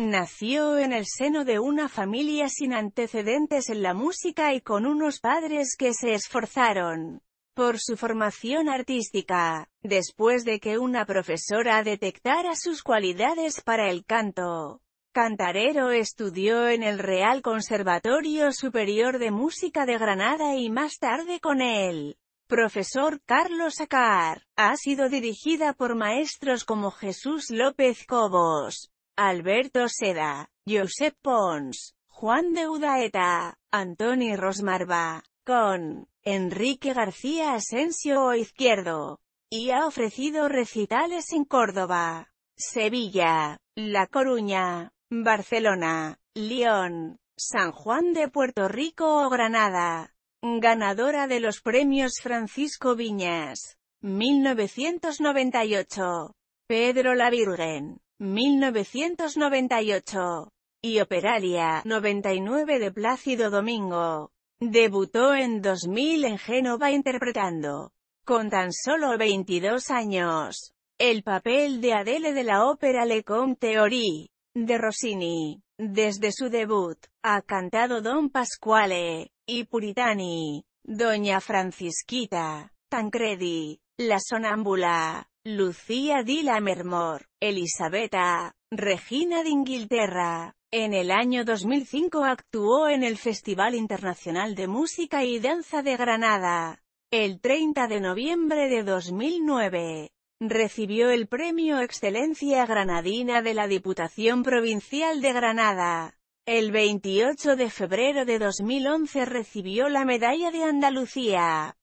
Nació en el seno de una familia sin antecedentes en la música y con unos padres que se esforzaron por su formación artística. Después de que una profesora detectara sus cualidades para el canto, Cantarero estudió en el Real Conservatorio Superior de Música de Granada y más tarde con él profesor Carlos Acar. Ha sido dirigida por maestros como Jesús López Cobos, Alberto Seda, Josep Pons, Juan de Udaeta, Antoni Rosmarva, con Enrique García Asensio Izquierdo, y ha ofrecido recitales en Córdoba, Sevilla, La Coruña, Barcelona, León, San Juan de Puerto Rico o Granada. Ganadora de los premios Francisco Viñas, 1998. Pedro La Virgen. 1998. Y Operalia, 99 de Plácido Domingo. Debutó en 2000 en Génova interpretando, con tan solo 22 años, el papel de Adele de la ópera Le Comte Ori, de Rossini. Desde su debut, ha cantado Don Pasquale, y Puritani, Doña Francisquita, Tancredi, La Sonámbula, Lucía di Mermor, Elisabetta, Regina de Inglaterra. En el año 2005 actuó en el Festival Internacional de Música y Danza de Granada. El 30 de noviembre de 2009, recibió el Premio Excelencia Granadina de la Diputación Provincial de Granada. El 28 de febrero de 2011 recibió la Medalla de Andalucía.